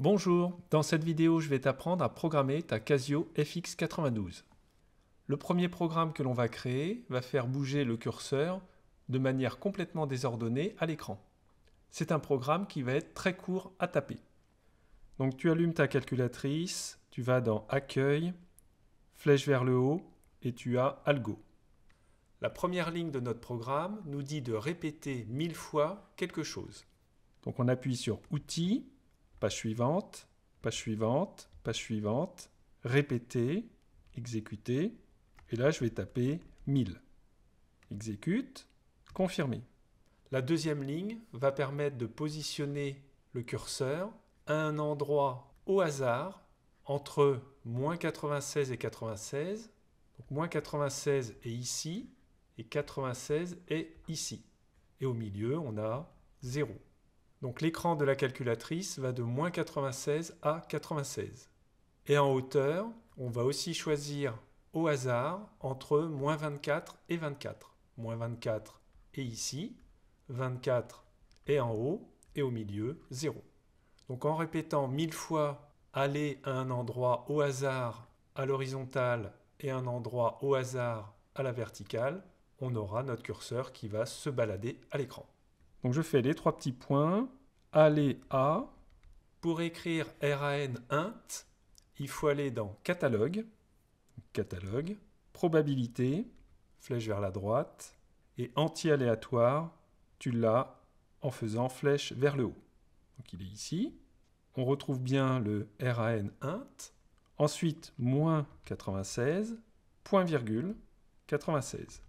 Bonjour, dans cette vidéo je vais t'apprendre à programmer ta Casio FX92. Le premier programme que l'on va créer va faire bouger le curseur de manière complètement désordonnée à l'écran. C'est un programme qui va être très court à taper. Donc tu allumes ta calculatrice, tu vas dans Accueil, flèche vers le haut et tu as Algo. La première ligne de notre programme nous dit de répéter mille fois quelque chose. Donc on appuie sur Outils, page suivante, page suivante, page suivante, répéter, exécuter, et là je vais taper 1000. Exécute, confirmer. La deuxième ligne va permettre de positionner le curseur à un endroit au hasard entre moins 96 et 96. Donc moins 96 est ici et 96 est ici. Et au milieu, on a 0. Donc l'écran de la calculatrice va de moins 96 à 96. Et en hauteur, on va aussi choisir au hasard entre moins 24 et 24. Moins 24 et ici, 24 et en haut, et au milieu, 0. Donc en répétant mille fois aller à un endroit au hasard à l'horizontale et un endroit au hasard à la verticale, on aura notre curseur qui va se balader à l'écran. Donc je fais les trois petits points, aller à. Pour écrire RAN int, il faut aller dans catalogue, catalogue, probabilité, flèche vers la droite, et anti-aléatoire, tu l'as en faisant flèche vers le haut. Donc il est ici. On retrouve bien le RAN int. Ensuite, moins 96, point virgule 96.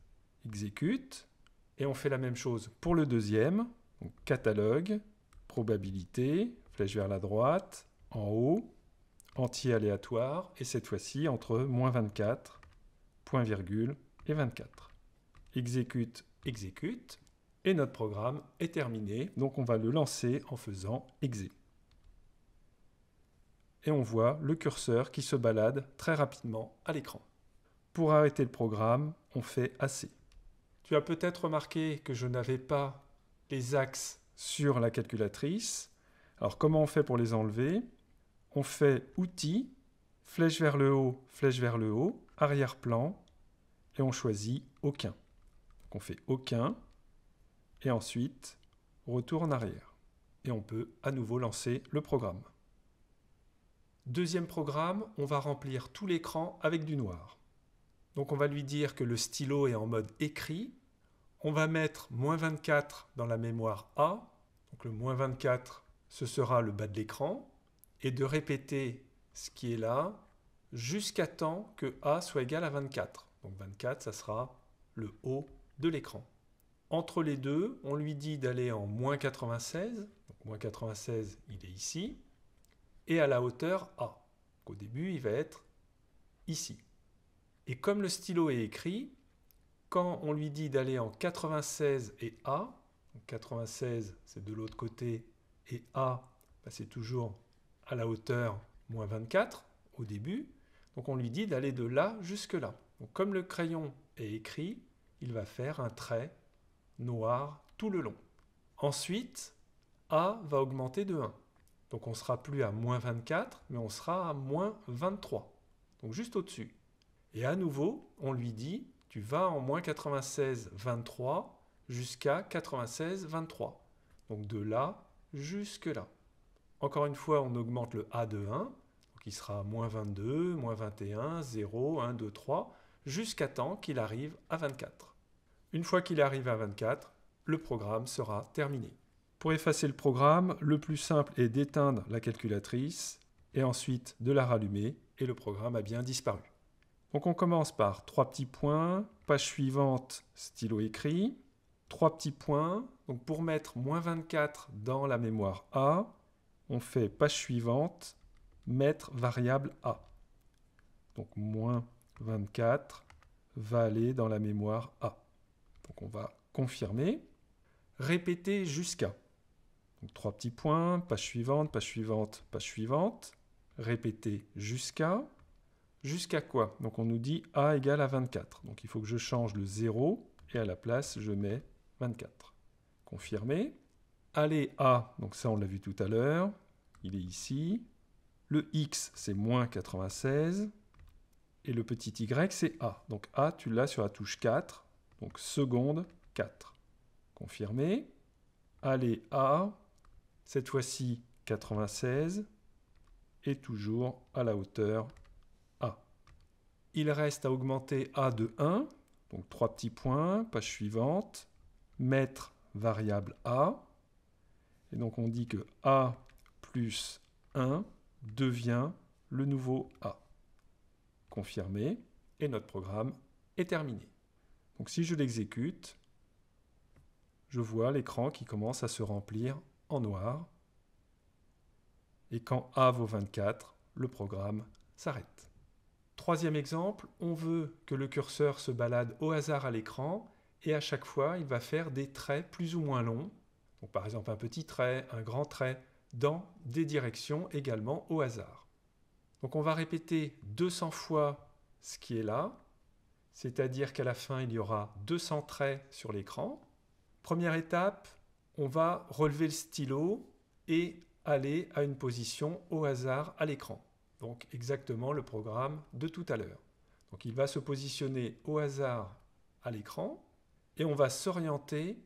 Exécute. Et on fait la même chose pour le deuxième. Donc catalogue, probabilité, flèche vers la droite, en haut, anti-aléatoire, et cette fois-ci entre moins 24, point virgule et 24. Exécute, exécute, et notre programme est terminé. Donc on va le lancer en faisant exé. Et on voit le curseur qui se balade très rapidement à l'écran. Pour arrêter le programme, on fait Assez. Tu as peut-être remarqué que je n'avais pas les axes sur la calculatrice. Alors comment on fait pour les enlever On fait outils, flèche vers le haut, flèche vers le haut, arrière-plan, et on choisit aucun. on fait aucun, et ensuite retour en arrière. Et on peut à nouveau lancer le programme. Deuxième programme, on va remplir tout l'écran avec du noir. Donc on va lui dire que le stylo est en mode écrit. On va mettre moins 24 dans la mémoire A. Donc le moins 24, ce sera le bas de l'écran. Et de répéter ce qui est là jusqu'à temps que A soit égal à 24. Donc 24, ça sera le haut de l'écran. Entre les deux, on lui dit d'aller en moins 96. Donc moins 96, il est ici. Et à la hauteur A. au début, il va être ici. Et comme le stylo est écrit, quand on lui dit d'aller en 96 et A, 96 c'est de l'autre côté et A bah, c'est toujours à la hauteur moins 24 au début, donc on lui dit d'aller de là jusque là. Donc comme le crayon est écrit, il va faire un trait noir tout le long. Ensuite, A va augmenter de 1. Donc on sera plus à moins 24, mais on sera à moins 23. Donc juste au-dessus. Et à nouveau, on lui dit, tu vas en moins 96, 23 jusqu'à 96, 23. Donc de là jusque là. Encore une fois, on augmente le A de 1, qui sera moins 22, moins 21, 0, 1, 2, 3, jusqu'à temps qu'il arrive à 24. Une fois qu'il arrive à 24, le programme sera terminé. Pour effacer le programme, le plus simple est d'éteindre la calculatrice et ensuite de la rallumer et le programme a bien disparu. Donc on commence par trois petits points, page suivante, stylo écrit, trois petits points. Donc pour mettre moins 24 dans la mémoire A, on fait page suivante, mettre variable A. Donc moins 24 va aller dans la mémoire A. Donc on va confirmer. Répéter jusqu'à. Donc trois petits points, page suivante, page suivante, page suivante. Répéter jusqu'à jusqu'à quoi Donc on nous dit A égale à 24. Donc il faut que je change le 0 et à la place je mets 24. Confirmé. Allez A, donc ça on l'a vu tout à l'heure, il est ici. Le X c'est moins 96 et le petit Y c'est A. Donc A tu l'as sur la touche 4, donc seconde 4. Confirmé. Allez A, cette fois-ci 96 et toujours à la hauteur il reste à augmenter A de 1, donc trois petits points, page suivante, mettre variable A. Et donc on dit que A plus 1 devient le nouveau A. Confirmé, et notre programme est terminé. Donc si je l'exécute, je vois l'écran qui commence à se remplir en noir. Et quand A vaut 24, le programme s'arrête. Troisième exemple, on veut que le curseur se balade au hasard à l'écran et à chaque fois, il va faire des traits plus ou moins longs, donc par exemple un petit trait, un grand trait, dans des directions également au hasard. Donc on va répéter 200 fois ce qui est là, c'est-à-dire qu'à la fin, il y aura 200 traits sur l'écran. Première étape, on va relever le stylo et aller à une position au hasard à l'écran exactement le programme de tout à l'heure. Donc il va se positionner au hasard à l'écran et on va s'orienter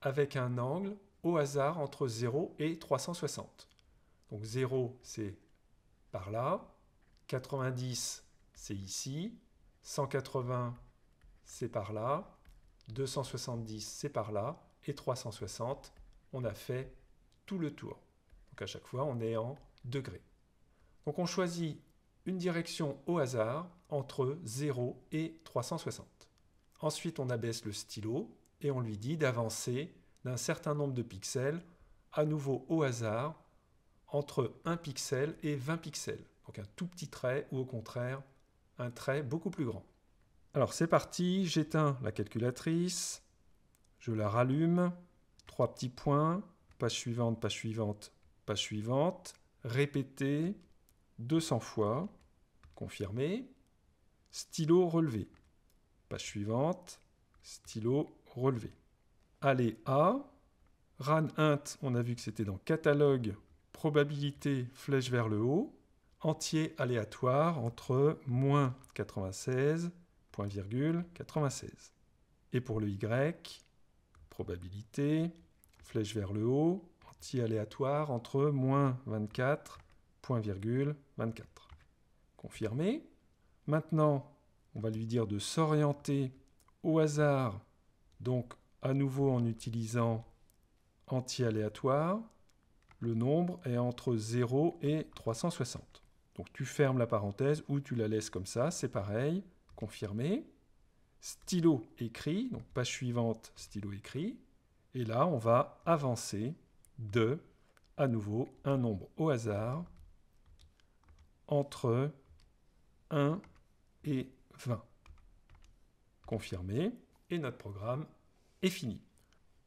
avec un angle au hasard entre 0 et 360. Donc 0 c'est par là, 90 c'est ici, 180 c'est par là, 270 c'est par là et 360 on a fait tout le tour. Donc à chaque fois on est en degrés. Donc on choisit une direction au hasard entre 0 et 360. Ensuite, on abaisse le stylo et on lui dit d'avancer d'un certain nombre de pixels, à nouveau au hasard, entre 1 pixel et 20 pixels. Donc un tout petit trait ou au contraire un trait beaucoup plus grand. Alors c'est parti, j'éteins la calculatrice, je la rallume, trois petits points, page suivante, page suivante, page suivante, répéter, 200 fois, confirmé, stylo relevé. Page suivante, stylo relevé. Allez à, RAN int, on a vu que c'était dans catalogue, probabilité, flèche vers le haut, entier aléatoire entre moins 96, Et pour le Y, probabilité, flèche vers le haut, entier aléatoire entre moins 24 point virgule 24. Confirmé. Maintenant, on va lui dire de s'orienter au hasard, donc à nouveau en utilisant anti-aléatoire. Le nombre est entre 0 et 360. Donc tu fermes la parenthèse ou tu la laisses comme ça, c'est pareil, confirmé. Stylo écrit, donc page suivante, stylo écrit. Et là, on va avancer de, à nouveau, un nombre au hasard, entre 1 et 20. Confirmer et notre programme est fini.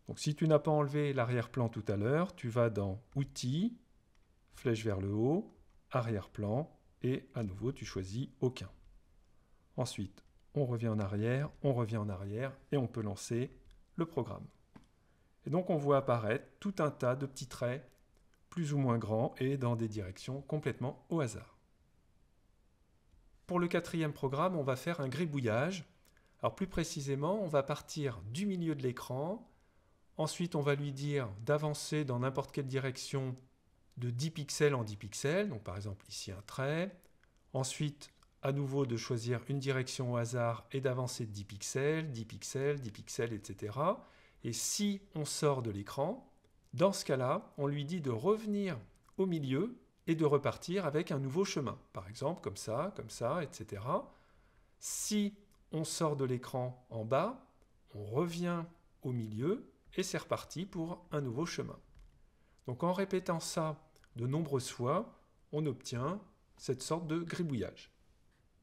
Donc si tu n'as pas enlevé l'arrière-plan tout à l'heure, tu vas dans Outils, flèche vers le haut, arrière-plan et à nouveau tu choisis aucun. Ensuite, on revient en arrière, on revient en arrière et on peut lancer le programme. Et donc on voit apparaître tout un tas de petits traits plus ou moins grands et dans des directions complètement au hasard. Pour le quatrième programme, on va faire un gribouillage. Alors plus précisément, on va partir du milieu de l'écran. Ensuite, on va lui dire d'avancer dans n'importe quelle direction de 10 pixels en 10 pixels, donc par exemple ici un trait. Ensuite, à nouveau de choisir une direction au hasard et d'avancer de 10 pixels, 10 pixels, 10 pixels, etc. Et si on sort de l'écran, dans ce cas-là, on lui dit de revenir au milieu et de repartir avec un nouveau chemin. Par exemple, comme ça, comme ça, etc. Si on sort de l'écran en bas, on revient au milieu et c'est reparti pour un nouveau chemin. Donc en répétant ça de nombreuses fois, on obtient cette sorte de gribouillage.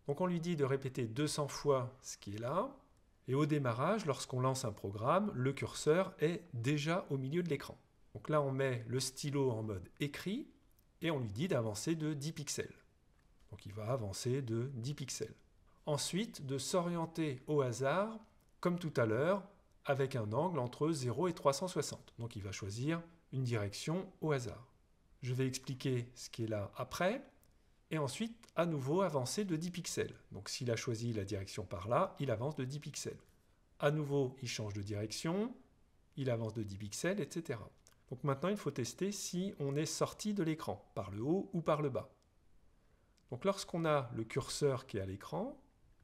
Donc on lui dit de répéter 200 fois ce qui est là, et au démarrage, lorsqu'on lance un programme, le curseur est déjà au milieu de l'écran. Donc là, on met le stylo en mode écrit, et on lui dit d'avancer de 10 pixels. Donc il va avancer de 10 pixels. Ensuite, de s'orienter au hasard, comme tout à l'heure, avec un angle entre 0 et 360. Donc il va choisir une direction au hasard. Je vais expliquer ce qui est là après, et ensuite à nouveau avancer de 10 pixels. Donc s'il a choisi la direction par là, il avance de 10 pixels. À nouveau, il change de direction, il avance de 10 pixels, etc. Donc maintenant, il faut tester si on est sorti de l'écran, par le haut ou par le bas. Donc lorsqu'on a le curseur qui est à l'écran,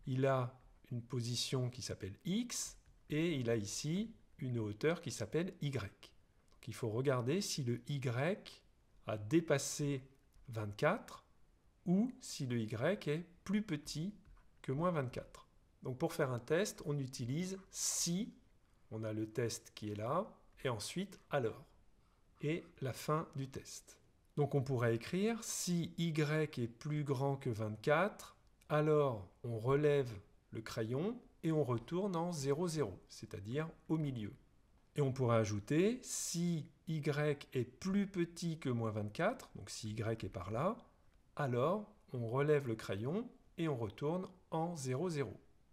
il a une position qui s'appelle X, et il a ici une hauteur qui s'appelle Y. il faut regarder si le Y a dépassé 24, ou si le Y est plus petit que moins 24. Donc pour faire un test, on utilise si, on a le test qui est là, et ensuite alors et la fin du test. Donc on pourrait écrire si y est plus grand que 24, alors on relève le crayon et on retourne en 0,0 c'est-à-dire au milieu. Et on pourrait ajouter si y est plus petit que moins 24, donc si y est par là, alors on relève le crayon et on retourne en 0,0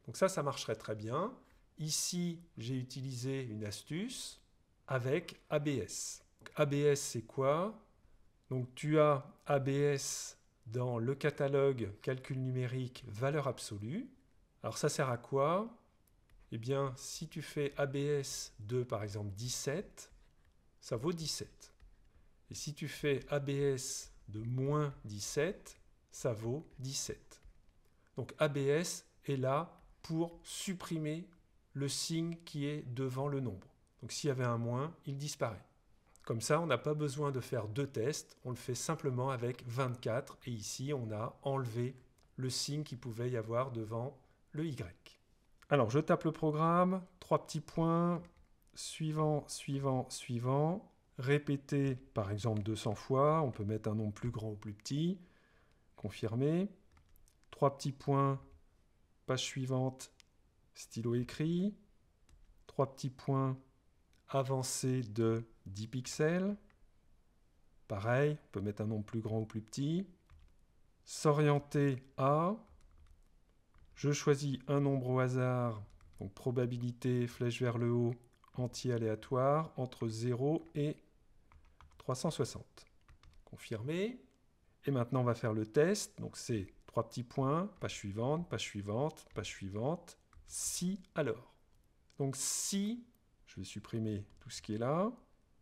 Donc ça, ça marcherait très bien. Ici, j'ai utilisé une astuce avec ABS. ABS, c'est quoi Donc tu as ABS dans le catalogue calcul numérique valeur absolue. Alors ça sert à quoi Eh bien, si tu fais ABS de, par exemple, 17, ça vaut 17. Et si tu fais ABS de moins 17, ça vaut 17. Donc ABS est là pour supprimer le signe qui est devant le nombre. Donc s'il y avait un moins, il disparaît. Comme ça, on n'a pas besoin de faire deux tests, on le fait simplement avec 24 et ici on a enlevé le signe qui pouvait y avoir devant le Y. Alors je tape le programme, trois petits points, suivant, suivant, suivant, répéter par exemple 200 fois, on peut mettre un nombre plus grand ou plus petit, confirmer, trois petits points, page suivante, stylo écrit, trois petits points, avancer de 10 pixels. Pareil, on peut mettre un nombre plus grand ou plus petit. S'orienter à. Je choisis un nombre au hasard, donc probabilité, flèche vers le haut, anti-aléatoire, entre 0 et 360. Confirmer. Et maintenant, on va faire le test. Donc, c'est trois petits points, page suivante, page suivante, page suivante, si alors. Donc, si supprimer tout ce qui est là.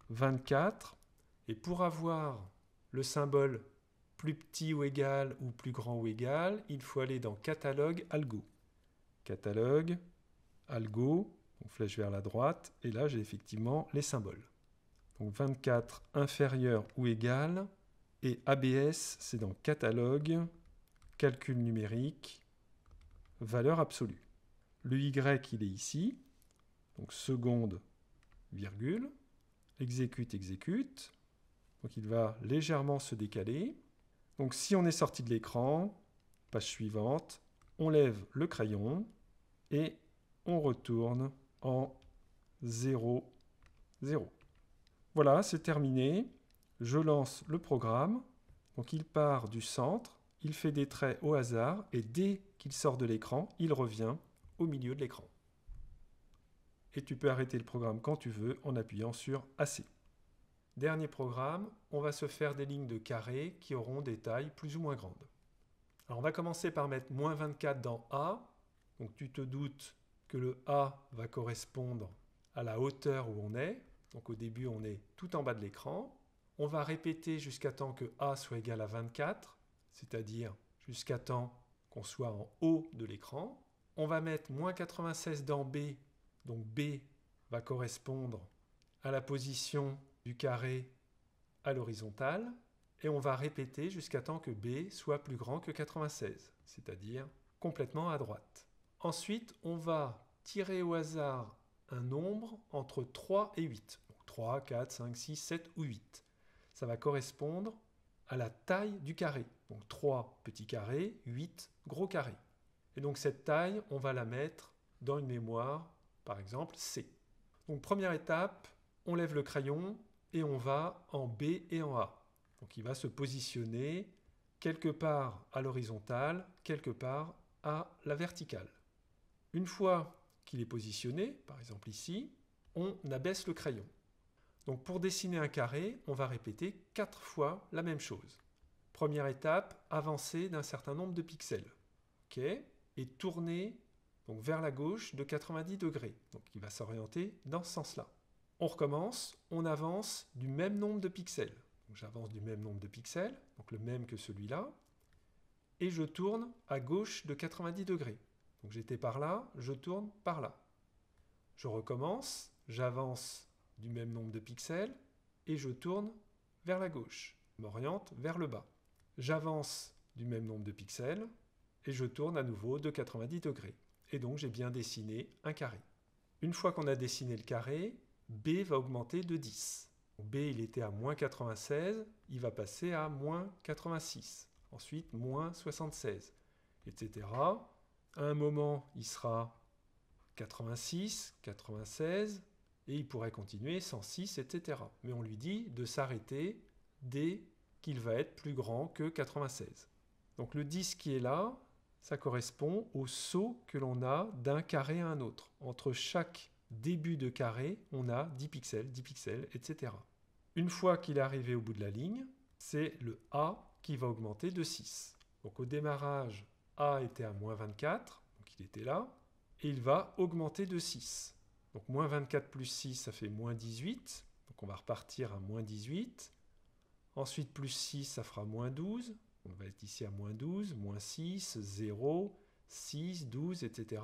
24. Et pour avoir le symbole plus petit ou égal ou plus grand ou égal, il faut aller dans Catalogue, Algo. Catalogue, Algo, on flèche vers la droite, et là j'ai effectivement les symboles. Donc 24 inférieur ou égal, et ABS, c'est dans Catalogue, Calcul numérique, Valeur absolue. Le Y, il est ici, donc seconde, virgule, exécute, exécute. Donc il va légèrement se décaler. Donc si on est sorti de l'écran, page suivante, on lève le crayon et on retourne en 0, 0. Voilà, c'est terminé. Je lance le programme. Donc il part du centre, il fait des traits au hasard et dès qu'il sort de l'écran, il revient au milieu de l'écran et tu peux arrêter le programme quand tu veux en appuyant sur AC. Dernier programme, on va se faire des lignes de carré qui auront des tailles plus ou moins grandes. Alors on va commencer par mettre moins 24 dans A. Donc tu te doutes que le A va correspondre à la hauteur où on est. Donc au début on est tout en bas de l'écran. On va répéter jusqu'à temps que A soit égal à 24, c'est-à-dire jusqu'à temps qu'on soit en haut de l'écran. On va mettre moins 96 dans B donc B va correspondre à la position du carré à l'horizontale et on va répéter jusqu'à temps que B soit plus grand que 96, c'est-à-dire complètement à droite. Ensuite, on va tirer au hasard un nombre entre 3 et 8. Donc 3, 4, 5, 6, 7 ou 8. Ça va correspondre à la taille du carré. Donc 3 petits carrés, 8 gros carrés. Et donc cette taille, on va la mettre dans une mémoire par exemple C. Donc première étape, on lève le crayon et on va en B et en A. Donc il va se positionner quelque part à l'horizontale, quelque part à la verticale. Une fois qu'il est positionné, par exemple ici, on abaisse le crayon. Donc pour dessiner un carré, on va répéter quatre fois la même chose. Première étape, avancer d'un certain nombre de pixels. OK. Et tourner donc vers la gauche de 90 degrés. Donc il va s'orienter dans ce sens-là. On recommence, on avance du même nombre de pixels. J'avance du même nombre de pixels, donc le même que celui-là, et je tourne à gauche de 90 degrés. Donc j'étais par là, je tourne par là. Je recommence, j'avance du même nombre de pixels, et je tourne vers la gauche, m'oriente vers le bas. J'avance du même nombre de pixels, et je tourne à nouveau de 90 degrés. Et donc j'ai bien dessiné un carré. Une fois qu'on a dessiné le carré, B va augmenter de 10. B il était à moins 96, il va passer à moins 86, ensuite moins 76, etc. À un moment, il sera 86, 96, et il pourrait continuer 106, etc. Mais on lui dit de s'arrêter dès qu'il va être plus grand que 96. Donc le 10 qui est là, ça correspond au saut que l'on a d'un carré à un autre. Entre chaque début de carré, on a 10 pixels, 10 pixels, etc. Une fois qu'il est arrivé au bout de la ligne, c'est le A qui va augmenter de 6. Donc au démarrage, A était à moins 24, donc il était là, et il va augmenter de 6. Donc moins 24 plus 6, ça fait moins 18, donc on va repartir à moins 18. Ensuite, plus 6, ça fera moins 12. On va être ici à moins 12, moins 6, 0, 6, 12, etc.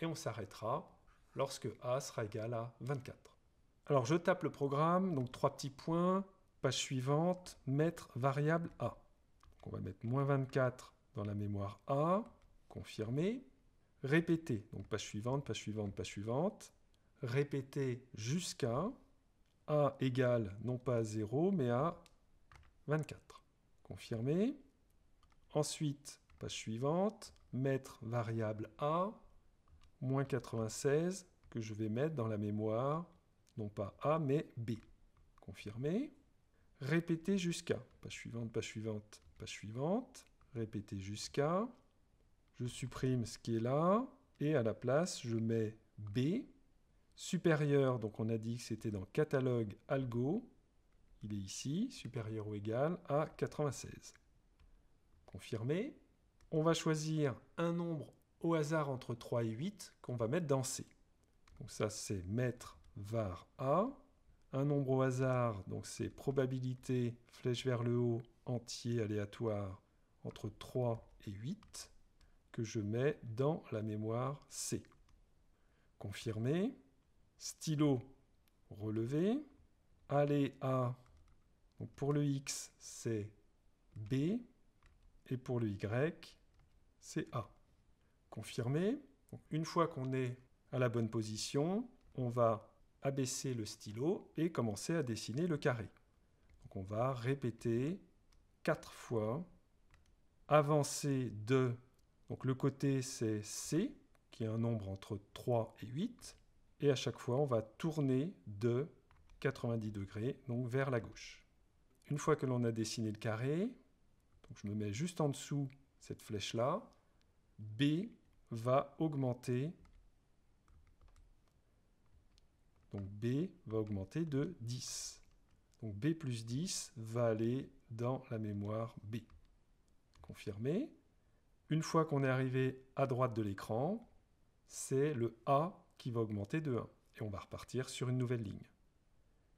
Et on s'arrêtera lorsque A sera égal à 24. Alors je tape le programme, donc trois petits points, page suivante, mettre variable A. on va mettre moins 24 dans la mémoire A, confirmer, répéter, donc page suivante, page suivante, page suivante, répéter jusqu'à A égale non pas à 0 mais à 24. Confirmer. Ensuite, page suivante, mettre variable A, moins 96, que je vais mettre dans la mémoire, non pas A, mais B. Confirmer. Répéter jusqu'à. Page suivante, page suivante, page suivante. Répéter jusqu'à. Je supprime ce qui est là. Et à la place, je mets B. Supérieur, donc on a dit que c'était dans catalogue algo. Il est ici, supérieur ou égal à 96. Confirmer. On va choisir un nombre au hasard entre 3 et 8 qu'on va mettre dans C. Donc ça, c'est mettre var A. Un nombre au hasard, donc c'est probabilité, flèche vers le haut, entier, aléatoire, entre 3 et 8, que je mets dans la mémoire C. Confirmer. Stylo relevé. Aller A, pour le X, c'est B et pour le Y, c'est A. Confirmé. une fois qu'on est à la bonne position, on va abaisser le stylo et commencer à dessiner le carré. Donc on va répéter quatre fois, avancer de, donc le côté c'est C, qui est un nombre entre 3 et 8, et à chaque fois on va tourner de 90 degrés, donc vers la gauche. Une fois que l'on a dessiné le carré, je me mets juste en dessous cette flèche-là. B va augmenter. Donc B va augmenter de 10. Donc B plus 10 va aller dans la mémoire B. Confirmé. Une fois qu'on est arrivé à droite de l'écran, c'est le A qui va augmenter de 1. Et on va repartir sur une nouvelle ligne.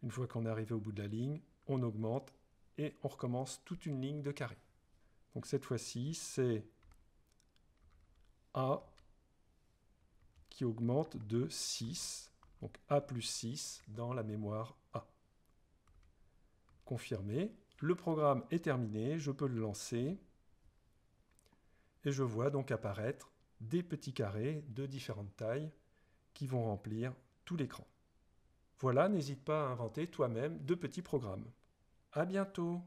Une fois qu'on est arrivé au bout de la ligne, on augmente et on recommence toute une ligne de carré. Donc cette fois-ci, c'est A qui augmente de 6, donc A plus 6 dans la mémoire A. Confirmé. Le programme est terminé, je peux le lancer et je vois donc apparaître des petits carrés de différentes tailles qui vont remplir tout l'écran. Voilà, n'hésite pas à inventer toi-même de petits programmes. A bientôt!